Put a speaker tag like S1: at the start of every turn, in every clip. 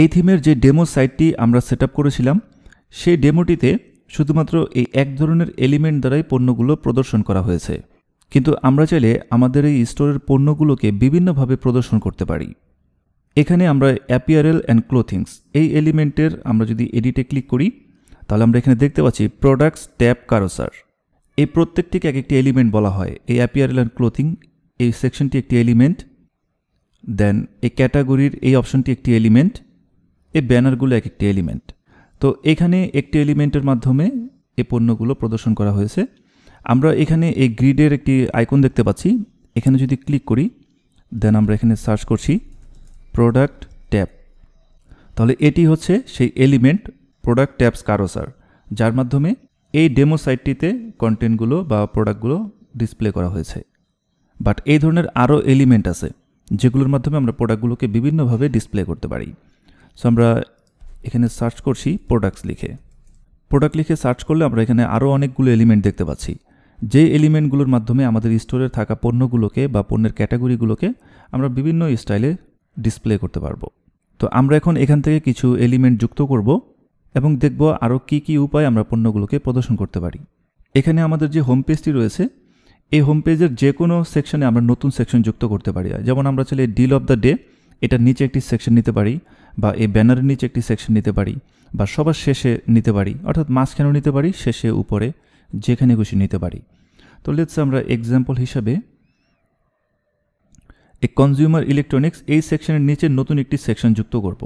S1: এই থিমের যে ডেমো সাইটটি আমরা সেট করেছিলাম সেই ডেমোটিতে শুধুমাত্র এই এক ধরনের এলিমেন্ট দ্বারাই পণ্যগুলো প্রদর্শন করা হয়েছে কিন্তু আমরা চাইলে আমাদের এই স্টোরের পণ্যগুলোকে বিভিন্নভাবে প্রদর্শন করতে পারি এখানে আমরা অ্যাপিয়ারেল অ্যান্ড ক্লোথিংস এই এলিমেন্টের আমরা যদি এডিটে ক্লিক করি তাহলে আমরা এখানে দেখতে পাচ্ছি প্রোডাক্টস ট্যাপ কারোসার এই প্রত্যেকটিকে এক একটি এলিমেন্ট বলা হয় এই অ্যাপিয়ারেল অ্যান্ড ক্লোথিং এই সেকশনটি একটি এলিমেন্ট দেন এই ক্যাটাগরির এই অপশনটি একটি এলিমেন্ট এই ব্যানারগুলো এক একটি এলিমেন্ট তো এখানে একটি এলিমেন্টের মাধ্যমে এ পণ্যগুলো প্রদর্শন করা হয়েছে আমরা এখানে এই গ্রিডের একটি আইকন দেখতে পাচ্ছি এখানে যদি ক্লিক করি দেন আমরা এখানে সার্চ করছি প্রোডাক্ট ট্যাব তাহলে এটি হচ্ছে সেই এলিমেন্ট প্রোডাক্ট ট্যাবস কারোসার যার মাধ্যমে এই ডেমো সাইটটিতে কন্টেন্টগুলো বা প্রোডাক্টগুলো ডিসপ্লে করা হয়েছে বাট এই ধরনের আরও এলিমেন্ট আছে যেগুলোর মাধ্যমে আমরা প্রোডাক্টগুলোকে বিভিন্নভাবে ডিসপ্লে করতে পারি সো আমরা এখানে সার্চ করছি প্রোডাক্টস লিখে প্রোডাক্ট লিখে সার্চ করলে আমরা এখানে আরও অনেকগুলো এলিমেন্ট দেখতে পাচ্ছি যে এলিমেন্টগুলোর মাধ্যমে আমাদের স্টোরে থাকা পণ্যগুলোকে বা পণ্যের ক্যাটাগরিগুলোকে আমরা বিভিন্ন স্টাইলে ডিসপ্লে করতে পারবো তো আমরা এখন এখান থেকে কিছু এলিমেন্ট যুক্ত করব এবং দেখব আরও কি কি উপায় আমরা পণ্যগুলোকে প্রদর্শন করতে পারি এখানে আমাদের যে হোম পেজটি রয়েছে এই হোম পেজের যে কোনো সেকশনে আমরা নতুন সেকশন যুক্ত করতে পারি যেমন আমরা চাইলে ডিল অফ দ্য ডে এটার নিচে একটি সেকশন নিতে পারি বা এই ব্যানারের নিচে একটি সেকশন নিতে পারি বা সবার শেষে নিতে পারি অর্থাৎ মাঝখানেও নিতে পারি শেষে উপরে যেখানে খুশি নিতে পারি তো লেটস আমরা এক্সাম্পল হিসাবে এই কনজিউমার ইলেকট্রনিক্স এই সেকশনের নিচে নতুন একটি সেকশন যুক্ত করব।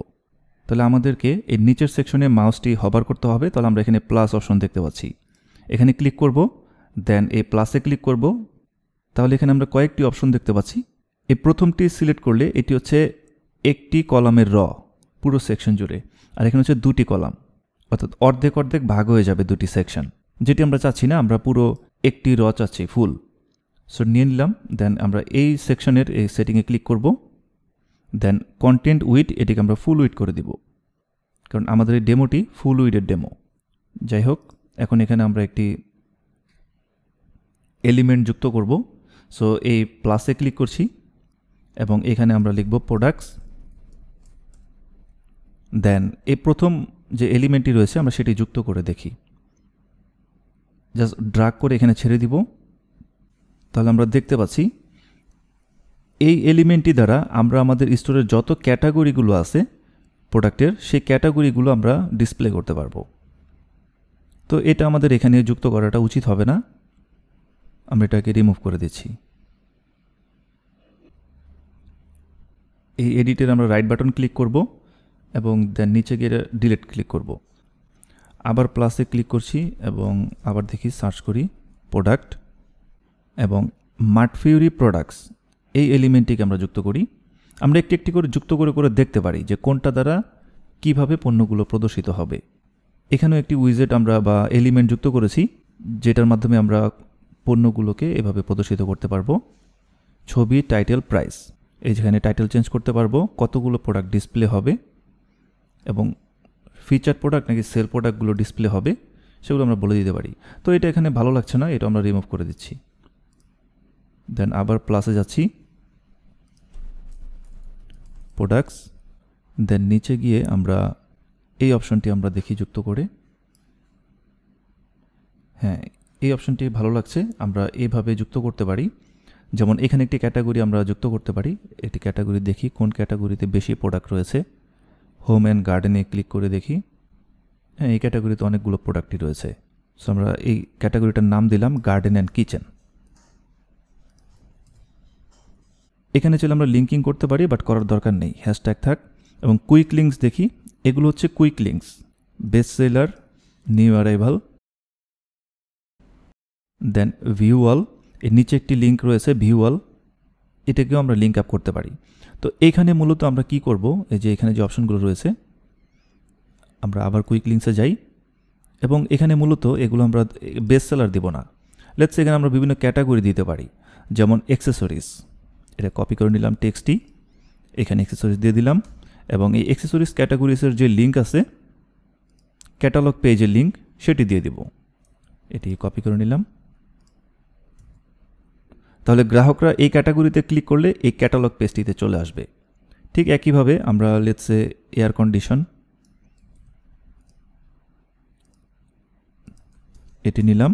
S1: তাহলে আমাদেরকে এই নিচের সেকশনে মাউসটি হবার করতে হবে তাহলে আমরা এখানে প্লাস অপশন দেখতে পাচ্ছি এখানে ক্লিক করব দেন এই প্লাসে ক্লিক করব তাহলে এখানে আমরা কয়েকটি অপশন দেখতে পাচ্ছি এই প্রথমটি সিলেক্ট করলে এটি হচ্ছে একটি কলামের র পুরো সেকশন জুড়ে আর এখানে হচ্ছে দুটি কলাম অর্থাৎ অর্ধেক অর্ধেক ভাগ হয়ে যাবে দুটি সেকশন যেটি আমরা চাচ্ছি না আমরা পুরো একটি র চাচ্ছি ফুল সো নিয়ে নিলাম দেন আমরা এই সেকশনের এই সেটিংয়ে ক্লিক করব দেন কন্টেন্ট উইট এটিকে আমরা ফুল উইট করে দিব কারণ আমাদের এই ডেমোটি ফুল উইডের ডেমো যাই হোক এখন এখানে আমরা একটি এলিমেন্ট যুক্ত করব সো এই প্লাসে ক্লিক করছি এবং এখানে আমরা লিখব প্রোডাক্টস দেন এই প্রথম যে এলিমেন্টটি রয়েছে আমরা সেটি যুক্ত করে দেখি জাস্ট ড্রাগ করে এখানে ছেড়ে দিব তাহলে আমরা দেখতে পাচ্ছি এই এলিমেন্টটি দ্বারা আমরা আমাদের স্টোরের যত ক্যাটাগরিগুলো আছে প্রোডাক্টের সেই ক্যাটাগরিগুলো আমরা ডিসপ্লে করতে পারবো তো এটা আমাদের এখানে যুক্ত করাটা উচিত হবে না আমরা এটাকে রিমুভ করে দিচ্ছি এই এডিটের আমরা রাইট বাটন ক্লিক করবো এবং দেন নিচে গিয়ে ডিলেট ক্লিক করব। আবার প্লাসে ক্লিক করছি এবং আবার দেখি সার্চ করি প্রোডাক্ট এবং মাটফিউরি প্রোডাক্টস এই এলিমেন্টটিকে আমরা যুক্ত করি আমরা একটি একটি করে যুক্ত করে করে দেখতে পারি যে কোনটা দ্বারা কিভাবে পণ্যগুলো প্রদর্শিত হবে এখানেও একটি উইজেট আমরা বা এলিমেন্ট যুক্ত করেছি যেটার মাধ্যমে আমরা পণ্যগুলোকে এভাবে প্রদর্শিত করতে পারবো ছবি টাইটেল প্রাইস এই যেখানে টাইটেল চেঞ্জ করতে পারবো কতগুলো প্রোডাক্ট ডিসপ্লে হবে এবং ফিচার প্রোডাক্ট নাকি সেল প্রোডাক্টগুলো ডিসপ্লে হবে সেগুলো আমরা বলে দিতে পারি তো এটা এখানে ভালো লাগছে না এটা আমরা রিমুভ করে দিচ্ছি দেন আবার প্লাসে যাচ্ছি প্রোডাক্টস দেন নিচে গিয়ে আমরা এই অপশনটি আমরা দেখি যুক্ত করে হ্যাঁ এই অপশনটি ভালো লাগছে আমরা এইভাবে যুক্ত করতে পারি যেমন এখানে একটি ক্যাটাগরি আমরা যুক্ত করতে পারি একটি ক্যাটাগরি দেখি কোন ক্যাটাগরিতে বেশি প্রোডাক্ট রয়েছে হোম অ্যান্ড গার্ডেনে ক্লিক করে দেখি হ্যাঁ এই ক্যাটাগরিতে অনেকগুলো প্রোডাক্টই রয়েছে সো আমরা এই ক্যাটাগরিটার নাম দিলাম গার্ডেন অ্যান্ড কিচেন এখানে চলে আমরা লিঙ্কিং করতে পারি বাট করার দরকার নেই হ্যাশট্যাগ থাক এবং কুইক লিঙ্কস দেখি এগুলো হচ্ছে quick links best seller new arrival then view all এর নিচে একটি লিঙ্ক রয়েছে ভিউ অল এটাকেও আমরা লিঙ্ক আপ করতে পারি তো এখানে মূলত আমরা কি করব এই যে এখানে যে অপশনগুলো রয়েছে আমরা আবার কুইক লিঙ্কসে যাই এবং এখানে মূলত এগুলো আমরা বেস্ট সেলার দেবো না লেটস এখানে আমরা বিভিন্ন ক্যাটাগরি দিতে পারি যেমন এক্সেসরিজ এটা কপি করে নিলাম টেক্সটি এখানে অ্যাক্সেসরিজ দিয়ে দিলাম এবং এই এক্সেসরিজ ক্যাটাগরিজের যে লিঙ্ক আছে ক্যাটালগ পেজের লিঙ্ক সেটি দিয়ে দিব এটি কপি করে নিলাম তাহলে গ্রাহকরা এই ক্যাটাগরিতে ক্লিক করলে এই ক্যাটালগ পেজটিতে চলে আসবে ঠিক একইভাবে আমরা লেটসে এয়ার কন্ডিশন এটি নিলাম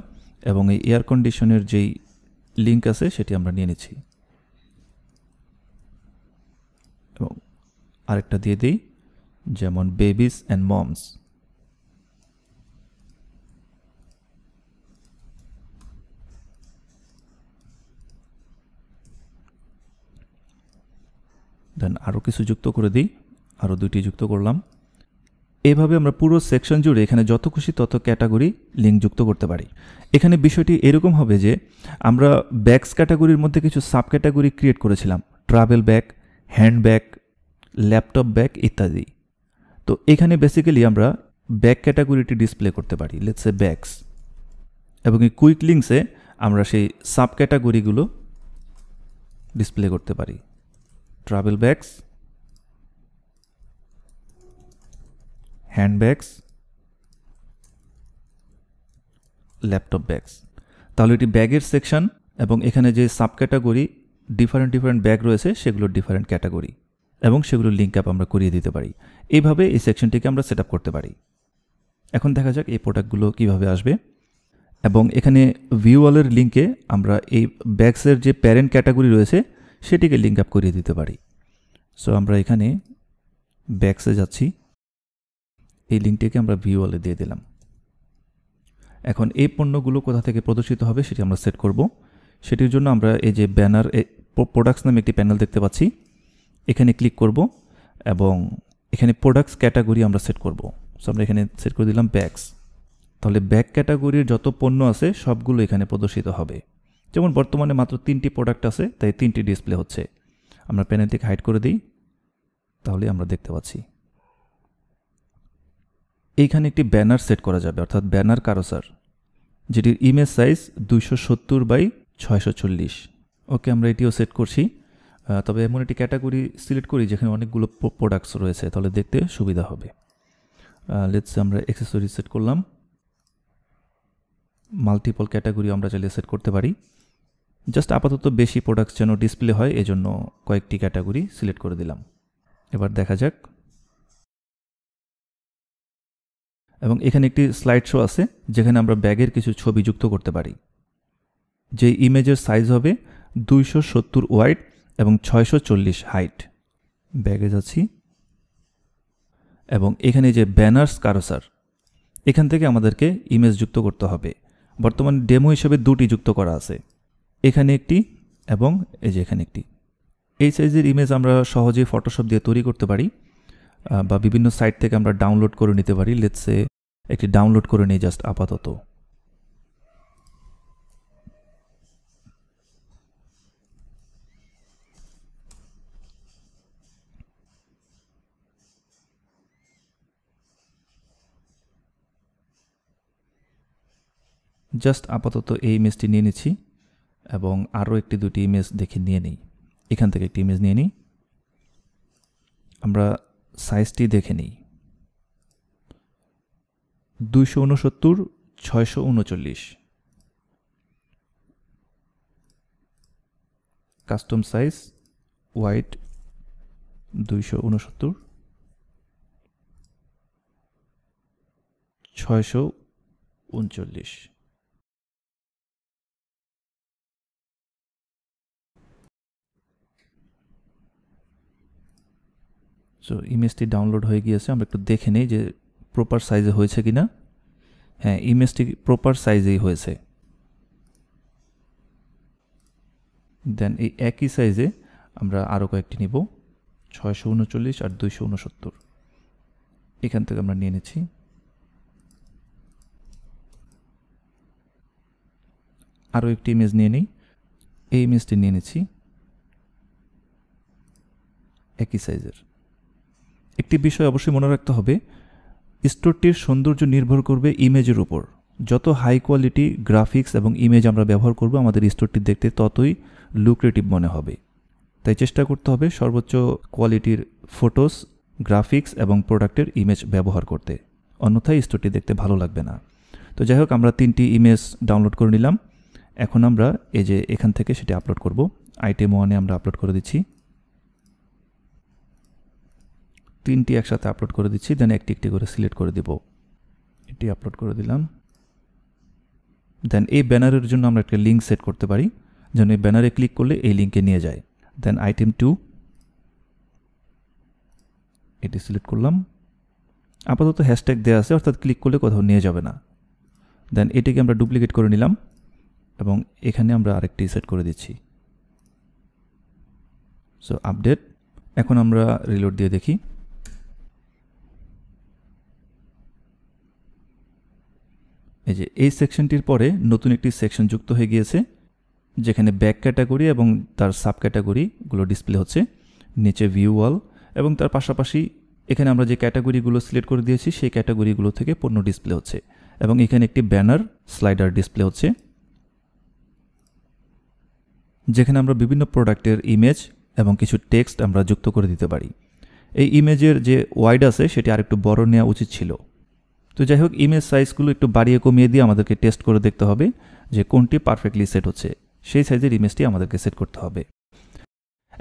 S1: এবং এই এয়ার কন্ডিশনের যেই লিঙ্ক আছে সেটি আমরা নিয়ে নিচ্ছি এবং আরেকটা দিয়ে দিই যেমন বেবিস অ্যান্ড মমস দেন আরও কিছু যুক্ত করে দিই আরও দুটি যুক্ত করলাম এভাবে আমরা পুরো সেকশন জুড়ে এখানে যত খুশি তত ক্যাটাগরি লিঙ্ক যুক্ত করতে পারি এখানে বিষয়টি এরকম হবে যে আমরা ব্যাগস ক্যাটাগরির মধ্যে কিছু সাব ক্যাটাগরি ক্রিয়েট করেছিলাম travel bag hand bag laptop bag ইত্যাদি তো এখানে বেসিক্যালি আমরা ব্যাগ ক্যাটাগরিটি ডিসপ্লে করতে পারি লেটসে ব্যাগস এবং এই কুইক লিঙ্কসে আমরা সেই সাব ক্যাটাগরিগুলো ডিসপ্লে করতে পারি bags hand handbags laptop bags তাহলে এটি ব্যাগের সেকশন এবং এখানে যে sub category different different bag রয়েছে সেগুলোর ডিফারেন্ট ক্যাটাগরি এবং সেগুলোর লিঙ্ক আপ আমরা করিয়ে দিতে পারি এইভাবে এই সেকশনটিকে আমরা সেট করতে পারি এখন দেখা যাক এই প্রোডাক্টগুলো কিভাবে আসবে এবং এখানে ভিউওয়ালের লিঙ্কে আমরা এই ব্যাগসের যে প্যারেন্ট ক্যাটাগরি রয়েছে সেটিকে লিঙ্ক আপ করিয়ে দিতে পারি সো আমরা এখানে ব্যাক্সে যাচ্ছি এই লিঙ্কটিকে আমরা ভিউ দিয়ে দিলাম এখন এই পণ্যগুলো কোথা থেকে প্রদর্শিত হবে সেটি আমরা সেট করব সেটির জন্য আমরা এই যে ব্যানার প্রোডাক্টস নামে একটি প্যানেল দেখতে পাচ্ছি এখানে ক্লিক করব এবং এখানে প্রোডাক্টস ক্যাটাগরি আমরা সেট করব সো আমরা এখানে সেট করে দিলাম ব্যাগস তাহলে ব্যাগ ক্যাটাগরির যত পণ্য আছে সবগুলো এখানে প্রদর্শিত হবে যেমন বর্তমানে মাত্র তিনটি প্রোডাক্ট আছে তাই তিনটি ডিসপ্লে হচ্ছে আমরা প্যানেল থেকে হাইড করে দিই তাহলে আমরা দেখতে পাচ্ছি এইখানে একটি ব্যানার সেট করা যাবে অর্থাৎ ব্যানার কারোসার যেটির ইমেজ সাইজ দুইশো সত্তর বাই ছয়শো চল্লিশ ওকে আমরা এটিও সেট করছি তবে এমন একটি ক্যাটাগরি সিলেক্ট করি যেখানে অনেকগুলো প্রোডাক্টস রয়েছে তাহলে দেখতে সুবিধা হবে লেটস আমরা অ্যাক্সেসরি সেট করলাম মাল্টিপল ক্যাটাগরি আমরা চাইলে সেট করতে পারি জাস্ট আপাতত বেশি প্রোডাক্টস যেন ডিসপ্লে হয় এজন্য কয়েকটি ক্যাটাগরি সিলেক্ট করে দিলাম এবার দেখা যাক এবং এখানে একটি স্লাইড শো আছে যেখানে আমরা ব্যাগের কিছু ছবি যুক্ত করতে পারি যে ইমেজের সাইজ হবে দুইশো সত্তর ওয়াইড এবং ছয়শো চল্লিশ হাইট ব্যাগে যাচ্ছি এবং এখানে যে ব্যানার্স কারোসার এখান থেকে আমাদেরকে ইমেজ যুক্ত করতে হবে বর্তমানে ডেমো হিসেবে দুটি যুক্ত করা আছে এখানে একটি এবং এই যে এখানে একটি এই সাইজের ইমেজ আমরা সহজে ফটোশপ দিয়ে তৈরি করতে পারি বা বিভিন্ন সাইট থেকে আমরা ডাউনলোড করে নিতে পারি লেটসে একটি ডাউনলোড করে নিই জাস্ট আপাতত জাস্ট আপাতত এই ইমেজটি নিয়ে নিচ্ছি এবং আরও একটি দুটি ইমেজ দেখে নিয়ে নিই এখান থেকে একটি ইমেজ নিয়ে নিই আমরা সাইজটি দেখে নিই দুইশো উনসত্তর ছয়শো উনচল্লিশ কাস্টম সাইজ হোয়াইট দুইশো উনসত্তর ছয়শো উনচল্লিশ সো ইমেজটি ডাউনলোড হয়ে গিয়েছে আমরা একটু দেখে নিই যে প্রপার সাইজে হয়েছে কি না হ্যাঁ ইমেজটি প্রপার সাইজেই হয়েছে দেন এই একই সাইজে আমরা আরও কয়েকটি নিব ছয়শো উনচল্লিশ আর দুইশো উনসত্তর এখান থেকে আমরা নিয়ে নিচ্ছি আরও একটি ইমেজ নিয়ে নিই এই ইমেজটি নিয়ে নিচ্ছি একই সাইজের একটি বিষয় অবশ্যই মনে রাখতে হবে স্টোরটির সৌন্দর্য নির্ভর করবে ইমেজের উপর যত হাই কোয়ালিটি গ্রাফিক্স এবং ইমেজ আমরা ব্যবহার করব আমাদের স্টোরটি দেখতে ততই লুক্রেটিভ মনে হবে তাই চেষ্টা করতে হবে সর্বোচ্চ কোয়ালিটির ফটোস গ্রাফিক্স এবং প্রোডাক্টের ইমেজ ব্যবহার করতে অন্যথায় স্টোরটি দেখতে ভালো লাগবে না তো যাই হোক আমরা তিনটি ইমেজ ডাউনলোড করে নিলাম এখন আমরা এই যে এখান থেকে সেটি আপলোড করব আইটেম ওয়ানে আমরা আপলোড করে দিচ্ছি তিনটি একসাথে আপলোড করে দিচ্ছি দেন একটি একটি করে সিলেক্ট করে দিব এটি আপলোড করে দিলাম দেন এই ব্যানারের জন্য আমরা একটা লিঙ্ক সেট করতে পারি যেন এই ব্যানারে ক্লিক করলে এই লিঙ্কে নিয়ে যায় দেন আইটেম টু এটি সিলেক্ট করলাম আপাতত হ্যাশট্যাগ দেওয়া আছে অর্থাৎ ক্লিক করলে কোথাও নিয়ে যাবে না দেন এটিকে আমরা ডুপ্লিকেট করে নিলাম এবং এখানে আমরা আরেকটি সেট করে দিচ্ছি সো আপডেট এখন আমরা রিলোড দিয়ে দেখি এই যে এই সেকশনটির পরে নতুন একটি সেকশন যুক্ত হয়ে গিয়েছে যেখানে ব্যাক ক্যাটাগরি এবং তার সাব ক্যাটাগরিগুলো ডিসপ্লে হচ্ছে নিচে ভিউ ওয়াল এবং তার পাশাপাশি এখানে আমরা যে ক্যাটাগরিগুলো সিলেক্ট করে দিয়েছি সেই ক্যাটাগরিগুলো থেকে পণ্য ডিসপ্লে হচ্ছে এবং এখানে একটি ব্যানার স্লাইডার ডিসপ্লে হচ্ছে যেখানে আমরা বিভিন্ন প্রোডাক্টের ইমেজ এবং কিছু টেক্সট আমরা যুক্ত করে দিতে পারি এই ইমেজের যে ওয়াইড আছে সেটি আরেকটু বড় নেওয়া উচিত ছিল তো যাই হোক ইমেজ সাইজগুলো একটু বাড়িয়ে কমিয়ে দিয়ে আমাদেরকে টেস্ট করে দেখতে হবে যে কোনটি পারফেক্টলি সেট হচ্ছে সেই সাইজের ইমেজটি আমাদেরকে সেট করতে হবে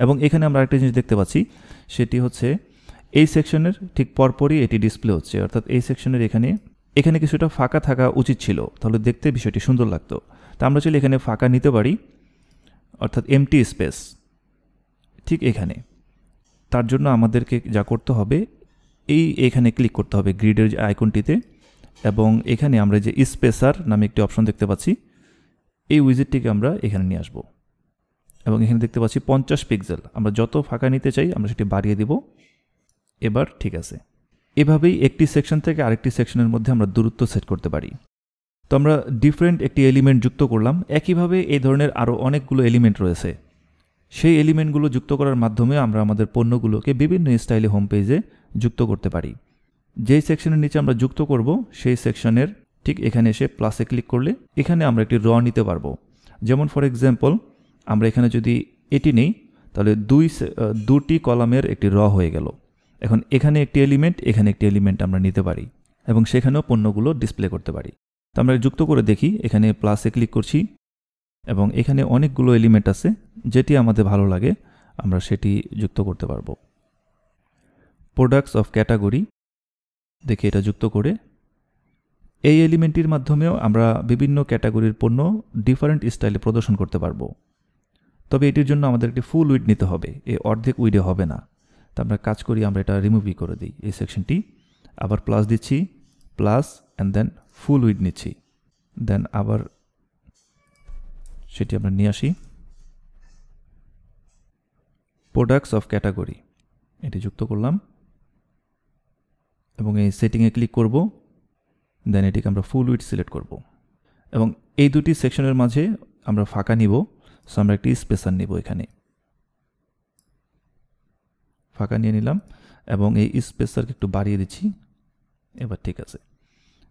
S1: এবং এখানে আমরা একটা জিনিস দেখতে পাচ্ছি সেটি হচ্ছে এই সেকশনের ঠিক পরপরই এটি ডিসপ্লে হচ্ছে অর্থাৎ এই সেকশনের এখানে এখানে কিছুটা ফাঁকা থাকা উচিত ছিল তাহলে দেখতে বিষয়টি সুন্দর লাগতো তা আমরা চাইলে এখানে ফাঁকা নিতে পারি অর্থাৎ এমটি স্পেস ঠিক এখানে তার জন্য আমাদেরকে যা করতে হবে এই এখানে ক্লিক করতে হবে গ্রিডের যে আইকনটিতে এবং এখানে আমরা যে স্পেসার নামে একটি অপশন দেখতে পাচ্ছি এই উইজেটটিকে আমরা এখানে নিয়ে আসব এবং এখানে দেখতে পাচ্ছি পঞ্চাশ পিক্সেল আমরা যত ফাঁকা নিতে চাই আমরা সেটি বাড়িয়ে দেব এবার ঠিক আছে এভাবেই একটি সেকশন থেকে আরেকটি সেকশনের মধ্যে আমরা দূরত্ব সেট করতে পারি তো আমরা ডিফারেন্ট একটি এলিমেন্ট যুক্ত করলাম একইভাবে এই ধরনের আরও অনেকগুলো এলিমেন্ট রয়েছে সেই এলিমেন্টগুলো যুক্ত করার মাধ্যমে আমরা আমাদের পণ্যগুলোকে বিভিন্ন স্টাইলে হোম পেজে যুক্ত করতে পারি যেই সেকশনের নিচে আমরা যুক্ত করব সেই সেকশনের ঠিক এখানে এসে প্লাসে ক্লিক করলে এখানে আমরা একটি র নিতে পারবো যেমন ফর এক্সাম্পল আমরা এখানে যদি এটি নেই তাহলে দুই দুটি কলামের একটি র হয়ে গেল এখন এখানে একটি এলিমেন্ট এখানে একটি এলিমেন্ট আমরা নিতে পারি এবং সেখানেও পণ্যগুলো ডিসপ্লে করতে পারি তো আমরা যুক্ত করে দেখি এখানে প্লাসে ক্লিক করছি এবং এখানে অনেকগুলো এলিমেন্ট আছে যেটি আমাদের ভালো লাগে আমরা সেটি যুক্ত করতে পারব প্রোডাক্টস অফ ক্যাটাগরি দেখে এটা যুক্ত করে এই এলিমেন্টটির মাধ্যমেও আমরা বিভিন্ন ক্যাটাগরির পণ্য ডিফারেন্ট স্টাইলে প্রদর্শন করতে পারবো তবে এটির জন্য আমাদের একটি ফুল উইড নিতে হবে এ অর্ধেক উইডে হবে না তো আমরা কাজ করি আমরা এটা রিমুভই করে দিই এই সেকশনটি আবার প্লাস দিচ্ছি plus and then full width নিচ্ছি দেন আবার সেটি আমরা নিয়ে আসি প্রোডাক্টস অফ ক্যাটাগরি এটি যুক্ত করলাম এবং এই সেটিংয়ে ক্লিক করব দেন এটিকে আমরা ফুল উইথ সিলেক্ট করব এবং এই দুটি সেকশনের মাঝে আমরা ফাঁকা নিব সো আমরা একটি স্পেসার নিব এখানে ফাঁকা নিয়ে নিলাম এবং এই স্পেসারকে একটু বাড়িয়ে দিচ্ছি এবার ঠিক আছে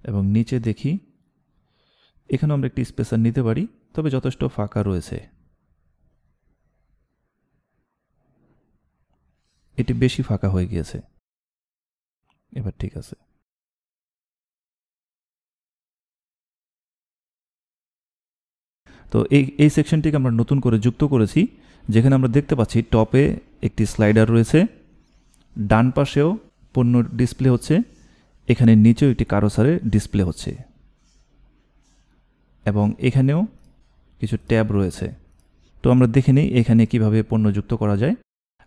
S1: এবং নিচে দেখি এখানেও আমরা একটি স্পেসার নিতে পারি তবে যথেষ্ট ফাঁকা রয়েছে এটি বেশি ফাঁকা হয়ে গিয়েছে এবার ঠিক আছে তো এই এই সেকশনটিকে আমরা নতুন করে যুক্ত করেছি যেখানে আমরা দেখতে পাচ্ছি টপে একটি স্লাইডার রয়েছে ডান পাশেও পণ্য ডিসপ্লে হচ্ছে এখানে নিচেও একটি সারে ডিসপ্লে হচ্ছে এবং এখানেও কিছু ট্যাব রয়েছে তো আমরা দেখে নিই এখানে কিভাবে পণ্য যুক্ত করা যায়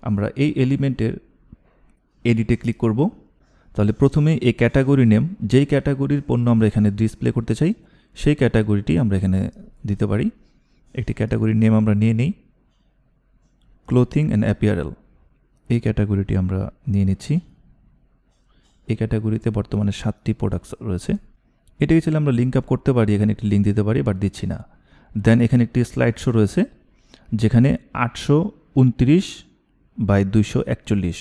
S1: আমরা এই এলিমেন্টের এডিটে ক্লিক করব তাহলে প্রথমে এই ক্যাটাগরি নেম যেই ক্যাটাগরির পণ্য আমরা এখানে ডিসপ্লে করতে চাই সেই ক্যাটাগরিটি আমরা এখানে দিতে পারি একটি ক্যাটাগরির নেম আমরা নিয়ে নিই ক্লোথিং অ্যান্ড অ্যাপিয়ারেল এই ক্যাটাগরিটি আমরা নিয়ে নিচ্ছি এই ক্যাটাগরিতে বর্তমানে সাতটি প্রোডাক্টস রয়েছে এটাকে ছিল আমরা লিঙ্ক আপ করতে পারি এখানে একটি লিঙ্ক দিতে পারি বাট দিচ্ছি না দেন এখানে একটি স্লাইড শো রয়েছে যেখানে আটশো উনত্রিশ বাই দুইশো একচল্লিশ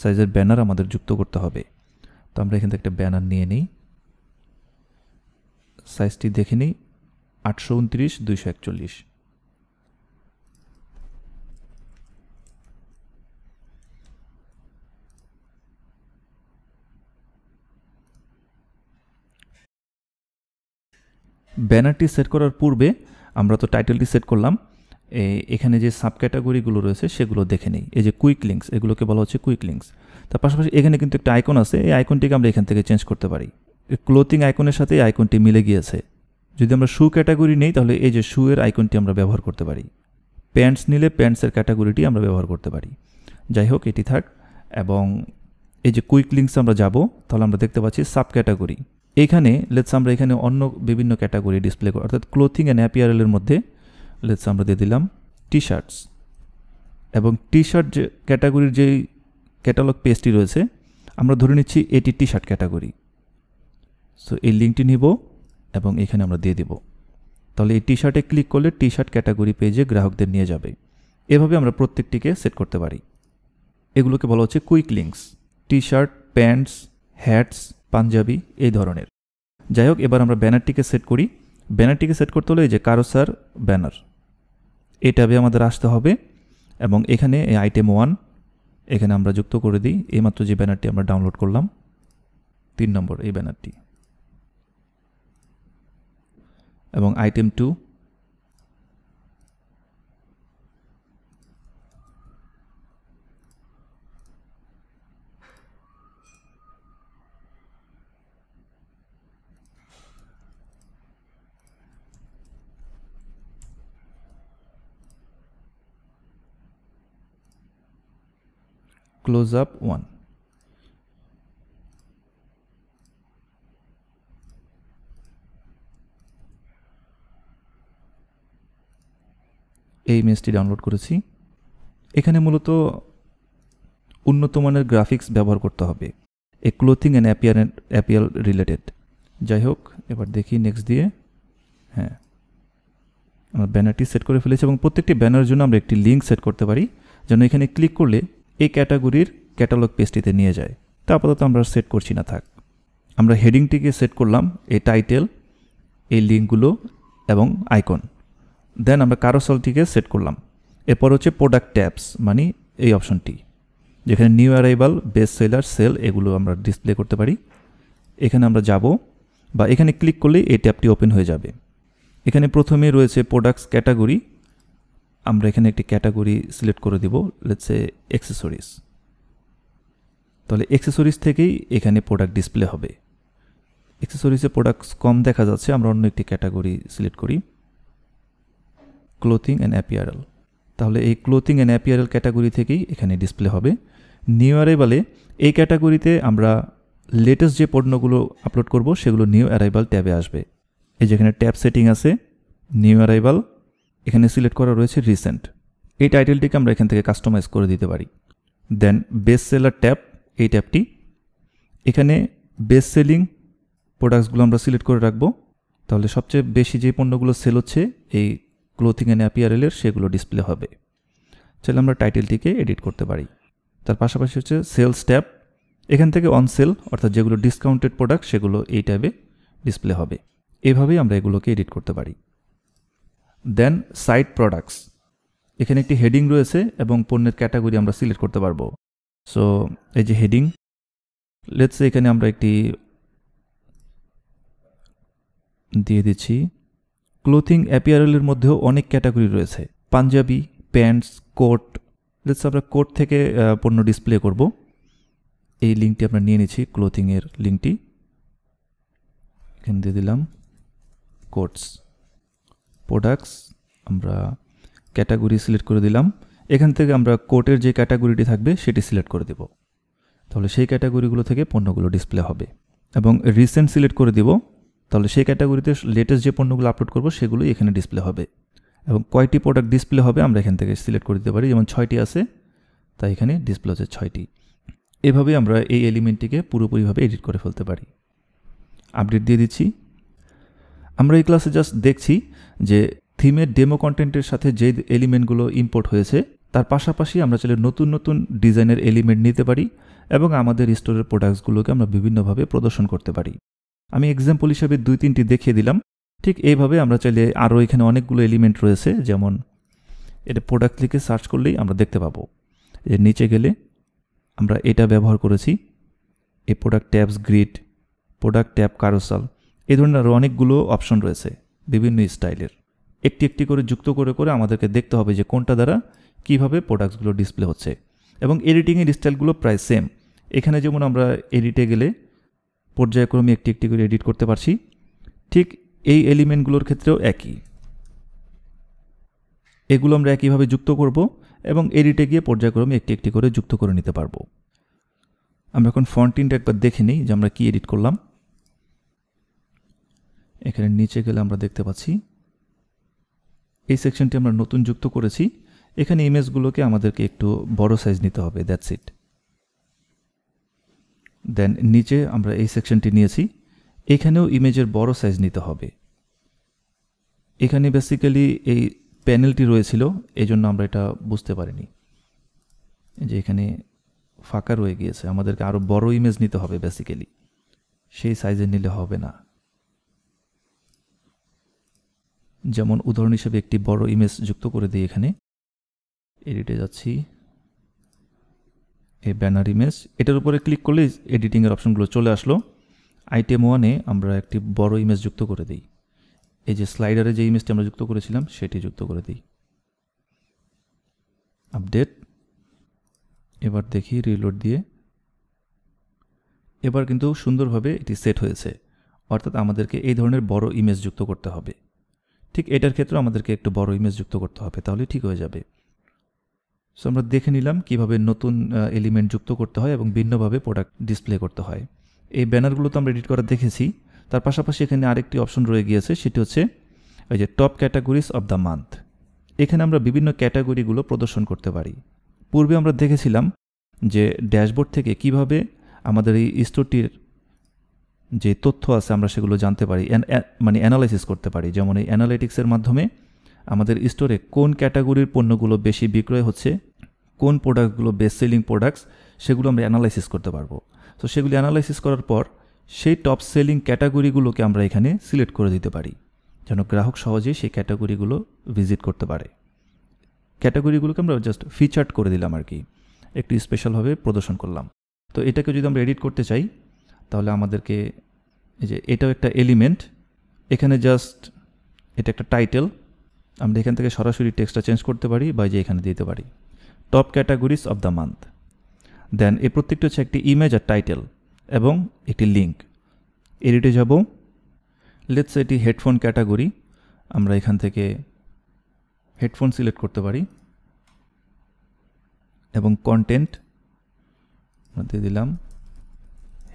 S1: সাইজের ব্যানার আমাদের যুক্ত করতে হবে তো আমরা এখান থেকে একটা ব্যানার নিয়ে নিই সাইজটি দেখে নিই আটশো উনত্রিশ দুইশো একচল্লিশ ব্যানারটি সেট করার পূর্বে আমরা তো টাইটেলটি সেট করলাম এখানে যে সাব ক্যাটাগরিগুলো রয়েছে সেগুলো দেখে নিই এই যে কুইক লিঙ্কস এগুলোকে বলা হচ্ছে কুইক লিঙ্কস তার পাশাপাশি এখানে কিন্তু একটা আইকন আছে এই আইকনটিকে আমরা এখান থেকে চেঞ্জ করতে পারি ক্লোথিং আইকনের সাথে এই আইকনটি মিলে গিয়েছে যদি আমরা শু ক্যাটাগরি নেই তাহলে এই যে শু এর আইকনটি আমরা ব্যবহার করতে পারি প্যান্টস নিলে প্যান্টসের ক্যাটাগরিটি আমরা ব্যবহার করতে পারি যাই হোক এটি থাক এবং এই যে কুইক লিঙ্কস আমরা যাব তাহলে আমরা দেখতে পাচ্ছি সাব ক্যাটাগরি এখানে লেটস আমরা এখানে অন্য বিভিন্ন ক্যাটাগরি ডিসপ্লে করি অর্থাৎ ক্লোথিং অ্যান্ড অ্যাপিয়ারেলের মধ্যে লেটস আমরা দিয়ে দিলাম টি শার্টস এবং টি শার্ট যে ক্যাটাগরির যেই ক্যাটালগ পেজটি রয়েছে আমরা ধরে নিচ্ছি এটি টি শার্ট ক্যাটাগরি সো এই লিঙ্কটি নিব এবং এখানে আমরা দিয়ে দিব তাহলে এই টি শার্টে ক্লিক করলে টি শার্ট ক্যাটাগরি পেজে গ্রাহকদের নিয়ে যাবে এভাবে আমরা প্রত্যেকটিকে সেট করতে পারি এগুলোকে বলা হচ্ছে quick links T shirt pants hats panjabi এই ধরনের যাই হোক এবার আমরা ব্যানারটিকে সেট করি ব্যানারটিকে সেট করতে হলে এই যে কারোসার ব্যানার এই ট্যাবে আমাদের আসতে হবে এবং এখানে এই আইটেম ওয়ান এখানে আমরা যুক্ত করে দিই এইমাত্র যে ব্যানারটি আমরা ডাউনলোড করলাম তিন নম্বর এই ব্যানারটি এবং item two close up one. এই ইমেজটি ডাউনলোড করেছি এখানে মূলত উন্নত মানের গ্রাফিক্স ব্যবহার করতে হবে এ clothing and appear apparel related যাই হোক এবার দেখি নেক্সট দিয়ে হ্যাঁ আমরা ব্যানারটি সেট করে ফেলেছি এবং প্রত্যেকটি ব্যানারের জন্য আমরা একটি লিঙ্ক সেট করতে পারি যেন এখানে ক্লিক করলে এই ক্যাটাগরির ক্যাটালগ পেজটিতে নিয়ে যায় তা আপাতত আমরা সেট করছি না থাক আমরা হেডিংটিকে সেট করলাম এই টাইটেল এই লিঙ্কগুলো এবং আইকন দেন আমরা কারোসলটিকে সেট করলাম এরপর হচ্ছে প্রোডাক্ট ট্যাপস মানে এই অপশনটি যেখানে new arrival best seller sale এগুলো আমরা ডিসপ্লে করতে পারি এখানে আমরা যাব বা এখানে ক্লিক করলে এই ট্যাবটি ওপেন হয়ে যাবে এখানে প্রথমে রয়েছে প্রোডাক্টস ক্যাটাগরি আমরা এখানে একটি ক্যাটাগরি সিলেক্ট করে দিব লেটসে অ্যাক্সেসরিজ তাহলে অ্যাক্সেসরিজ থেকেই এখানে প্রোডাক্ট ডিসপ্লে হবে অ্যাক্সেসরিজে প্রোডাক্টস কম দেখা যাচ্ছে আমরা অন্য একটি ক্যাটাগরি সিলেক্ট করি ক্লোথিং অ্যান্ড অ্যাপিয়ারাল তাহলে এই ক্লোথিং অ্যান্ড অ্যাপিয়ারাল ক্যাটাগরি থেকেই এখানে ডিসপ্লে হবে নিউ অ্যারাইভালে এই ক্যাটাগরিতে আমরা লেটেস্ট যে পণ্যগুলো আপলোড করব সেগুলো নিউ অ্যারাইভাল ট্যাবে আসবে এই যেখানে ট্যাব সেটিং আছে নিউ অ্যারাইভাল এখানে সিলেক্ট করা রয়েছে রিসেন্ট এই টাইটেলটিকে আমরা এখান থেকে কাস্টমাইজ করে দিতে পারি দেন বেস্ট সেলার ট্যাব এই ট্যাবটি এখানে বেস্ট সেলিং প্রোডাক্টসগুলো আমরা সিলেক্ট করে রাখবো তাহলে সবচেয়ে বেশি যে পণ্যগুলো সেল হচ্ছে এই ক্লোথিং অ্যান্ড অ্যাপিয়ারেলের সেগুলো ডিসপ্লে হবে চাইলে আমরা টাইটেলটিকে এডিট করতে পারি তার পাশাপাশি হচ্ছে সেলস ট্যাব এখান থেকে অন সেল অর্থাৎ যেগুলো ডিসকাউন্টেড প্রোডাক্ট সেগুলো এই ট্যাবে ডিসপ্লে হবে এভাবেই আমরা এগুলোকে এডিট করতে পারি দেন সাইড প্রোডাক্টস এখানে একটি হেডিং রয়েছে এবং পণ্যের ক্যাটাগরি আমরা সিলেক্ট করতে পারবো সো এই যে হেডিং লেটস এখানে আমরা একটি দিয়ে দিচ্ছি ক্লোথিং অ্যাপিয়ারেলের মধ্যেও অনেক ক্যাটাগরি রয়েছে পাঞ্জাবি প্যান্টস কোট লেটস আমরা কোট থেকে পণ্য ডিসপ্লে করব এই লিঙ্কটি আমরা নিয়ে নিচ্ছি ক্লোথিংয়ের লিঙ্কটি এখানে দিয়ে দিলাম কোটস প্রোডাক্টস আমরা ক্যাটাগরি সিলেক্ট করে দিলাম এখান থেকে আমরা কোটের যে ক্যাটাগরিটি থাকবে সেটি সিলেক্ট করে দেব তাহলে সেই ক্যাটাগরিগুলো থেকে পণ্যগুলো ডিসপ্লে হবে এবং রিসেন্ট সিলেক্ট করে দেব তাহলে সেই ক্যাটাগরিতে লেটেস্ট যে পণ্যগুলো আপলোড করব সেগুলোই এখানে ডিসপ্লে হবে এবং কয়টি প্রোডাক্ট ডিসপ্লে হবে আমরা এখান থেকে সিলেক্ট করে দিতে পারি যেমন ছয়টি আছে তাই এখানে ডিসপ্লে হচ্ছে ছয়টি এভাবে আমরা এই এলিমেন্টটিকে পুরোপুরিভাবে এডিট করে ফেলতে পারি আপডেট দিয়ে দিচ্ছি আমরা এই ক্লাসে জাস্ট দেখছি যে থিমের ডেমো কন্টেন্টের সাথে যে এলিমেন্টগুলো ইম্পোর্ট হয়েছে তার পাশাপাশি আমরা চাইলে নতুন নতুন ডিজাইনের এলিমেন্ট নিতে পারি এবং আমাদের স্টোরের প্রোডাক্টসগুলোকে আমরা বিভিন্নভাবে প্রদর্শন করতে পারি আমি এক্সাম্পল হিসাবে দুই তিনটি দেখিয়ে দিলাম ঠিক এইভাবে আমরা চাইলে আরও এখানে অনেকগুলো এলিমেন্ট রয়েছে যেমন এটা প্রোডাক্ট লিখে সার্চ করলেই আমরা দেখতে পাবো এর নিচে গেলে আমরা এটা ব্যবহার করেছি এই product tabs grid product tab carousel এ ধরনের আরও অনেকগুলো অপশন রয়েছে বিভিন্ন স্টাইলের একটি একটি করে যুক্ত করে করে আমাদেরকে দেখতে হবে যে কোনটা দ্বারা কিভাবে প্রোডাক্টসগুলো ডিসপ্লে হচ্ছে এবং এডিটিংয়ের স্টাইলগুলো প্রায় সেম এখানে যেমন আমরা এডিটে গেলে পর্যায়ক্রমে একটি একটি করে এডিট করতে পারছি ঠিক এই এলিমেন্টগুলোর ক্ষেত্রেও একই এগুলো আমরা একইভাবে যুক্ত করব এবং এডিটে গিয়ে পর্যায়ক্রমে একটি একটি করে যুক্ত করে নিতে পারবো আমরা এখন ফন্টিনটা একবার দেখে নিই যে আমরা কী এডিট করলাম এখানে নিচে গেলে আমরা দেখতে পাচ্ছি এই সেকশনটি আমরা নতুন যুক্ত করেছি এখানে ইমেজগুলোকে আমাদেরকে একটু বড় সাইজ নিতে হবে দ্যাটস ইট দেন নিচে আমরা এই সেকশনটি নিয়েছি এখানেও ইমেজের বড় সাইজ নিতে হবে এখানে বেসিক্যালি এই প্যানেলটি রয়েছিল এই জন্য আমরা এটা বুঝতে পারিনি যে এখানে ফাঁকা রয়ে গিয়েছে আমাদেরকে আরও বড় ইমেজ নিতে হবে বেসিক্যালি সেই সাইজে নিলে হবে না যেমন উদাহরণ হিসেবে একটি বড় ইমেজ যুক্ত করে দিই এখানে এডিটে যাচ্ছি এই ব্যানার ইমেজ এটার উপরে ক্লিক করলে এডিটিংয়ের অপশনগুলো চলে আসলো আইটেম ওয়ানে আমরা একটি বড় ইমেজ যুক্ত করে দিই এই যে স্লাইডারে যে ইমেজটি আমরা যুক্ত করেছিলাম সেটি যুক্ত করে দিই আপডেট এবার দেখি রিলোড দিয়ে এবার কিন্তু সুন্দরভাবে এটি সেট হয়েছে অর্থাৎ আমাদেরকে এই ধরনের বড় ইমেজ যুক্ত করতে হবে ঠিক এটার ক্ষেত্রে আমাদেরকে একটু বড় ইমেজ যুক্ত করতে হবে তাহলে ঠিক হয়ে যাবে সো আমরা দেখে নিলাম কিভাবে নতুন এলিমেন্ট যুক্ত করতে হয় এবং ভিন্নভাবে প্রোডাক্ট ডিসপ্লে করতে হয় এই ব্যানারগুলো তো আমরা এডিট করা দেখেছি তার পাশাপাশি এখানে আরেকটি অপশন রয়ে গিয়েছে সেটি হচ্ছে ওই যে top categories of the month এখানে আমরা বিভিন্ন ক্যাটাগরিগুলো প্রদর্শন করতে পারি পূর্বে আমরা দেখেছিলাম যে ড্যাশবোর্ড থেকে কিভাবে আমাদের এই স্টোরটির যে তথ্য আছে আমরা সেগুলো জানতে পারি মানে অ্যানালাইসিস করতে পারি যেমন এই অ্যানালিটিক্সের মাধ্যমে আমাদের স্টোরে কোন ক্যাটাগরির পণ্যগুলো বেশি বিক্রয় হচ্ছে কোন প্রোডাক্টগুলো বেস্ট সেলিং প্রোডাক্টস সেগুলো আমরা অ্যানালাইসিস করতে পারবো তো সেগুলি অ্যানালাইসিস করার পর সেই টপ সেলিং ক্যাটাগরিগুলোকে আমরা এখানে সিলেক্ট করে দিতে পারি যেন গ্রাহক সহজেই সেই ক্যাটাগরিগুলো ভিজিট করতে পারে ক্যাটাগরিগুলোকে আমরা জাস্ট ফিচার্ট করে দিলাম আর কি একটি স্পেশালভাবে প্রদর্শন করলাম তো এটাকে যদি আমরা এডিট করতে চাই তাহলে আমাদেরকে এই যে এটাও একটা এলিমেন্ট এখানে জাস্ট এটা একটা টাইটেল আমরা এখান থেকে সরাসরি টেক্সটটা চেঞ্জ করতে পারি বা যে এখানে দিতে পারি top categories of the month then এ প্রত্যেকটা হচ্ছে একটি ইমেজ আর টাইটেল এবং একটি লিঙ্ক এডিটে যাব লেটস এটি হেডফোন ক্যাটাগরি আমরা এখান থেকে হেডফোন সিলেক্ট করতে পারি এবং কন্টেন্ট দিয়ে দিলাম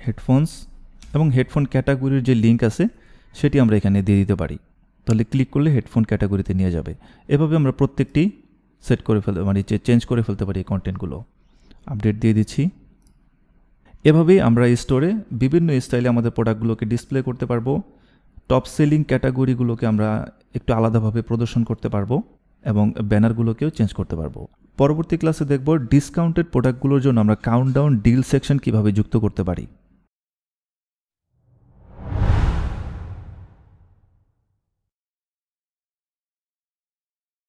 S1: হেডফোনস এবং হেডফোন ক্যাটাগরির যে লিঙ্ক আছে সেটি আমরা এখানে দিয়ে দিতে পারি তাহলে ক্লিক করলে হেডফোন ক্যাটাগরিতে নিয়ে যাবে এভাবে আমরা প্রত্যেকটি সেট করে ফেল মানে চেঞ্জ করে ফেলতে পারি এই কন্টেন্টগুলো আপডেট দিয়ে দিচ্ছি এভাবেই আমরা স্টোরে বিভিন্ন স্টাইলে আমাদের প্রোডাক্টগুলোকে ডিসপ্লে করতে পারবো টপ সেলিং ক্যাটাগরিগুলোকে আমরা একটু আলাদাভাবে প্রদর্শন করতে পারবো এবং ব্যানারগুলোকেও চেঞ্জ করতে পারবো পরবর্তী ক্লাসে দেখব ডিসকাউন্টেড প্রোডাক্টগুলোর জন্য আমরা কাউন্টডাউন ডিল সেকশন কীভাবে যুক্ত করতে পারি